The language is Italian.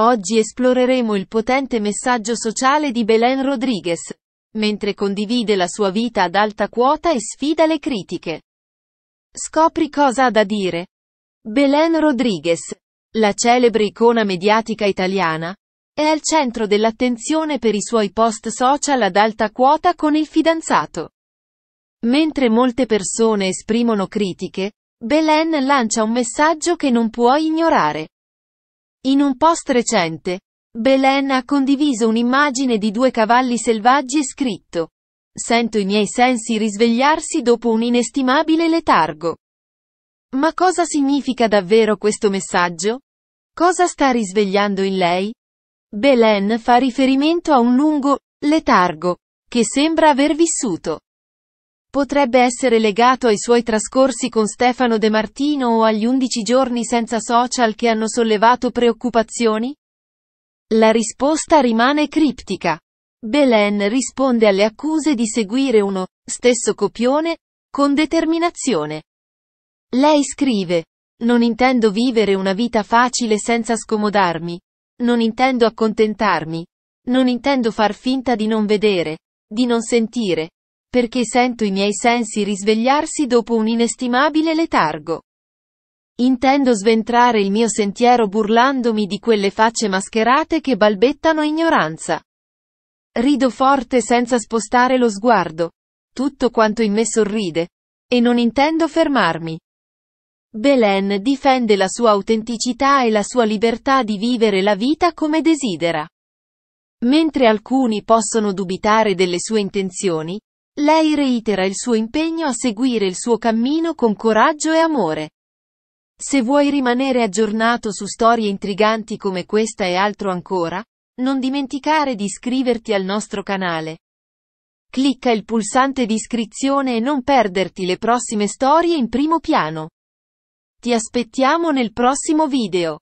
Oggi esploreremo il potente messaggio sociale di Belen Rodriguez, mentre condivide la sua vita ad alta quota e sfida le critiche. Scopri cosa ha da dire. Belen Rodriguez, la celebre icona mediatica italiana, è al centro dell'attenzione per i suoi post social ad alta quota con il fidanzato. Mentre molte persone esprimono critiche, Belen lancia un messaggio che non può ignorare. In un post recente, Belen ha condiviso un'immagine di due cavalli selvaggi e scritto Sento i miei sensi risvegliarsi dopo un inestimabile letargo. Ma cosa significa davvero questo messaggio? Cosa sta risvegliando in lei? Belen fa riferimento a un lungo letargo che sembra aver vissuto potrebbe essere legato ai suoi trascorsi con Stefano De Martino o agli 11 giorni senza social che hanno sollevato preoccupazioni? La risposta rimane criptica. Belen risponde alle accuse di seguire uno stesso copione, con determinazione. Lei scrive, non intendo vivere una vita facile senza scomodarmi, non intendo accontentarmi, non intendo far finta di non vedere, di non sentire, perché sento i miei sensi risvegliarsi dopo un inestimabile letargo. Intendo sventrare il mio sentiero burlandomi di quelle facce mascherate che balbettano ignoranza. Rido forte senza spostare lo sguardo. Tutto quanto in me sorride. E non intendo fermarmi. Belen difende la sua autenticità e la sua libertà di vivere la vita come desidera. Mentre alcuni possono dubitare delle sue intenzioni, lei reitera il suo impegno a seguire il suo cammino con coraggio e amore. Se vuoi rimanere aggiornato su storie intriganti come questa e altro ancora, non dimenticare di iscriverti al nostro canale. Clicca il pulsante di iscrizione e non perderti le prossime storie in primo piano. Ti aspettiamo nel prossimo video.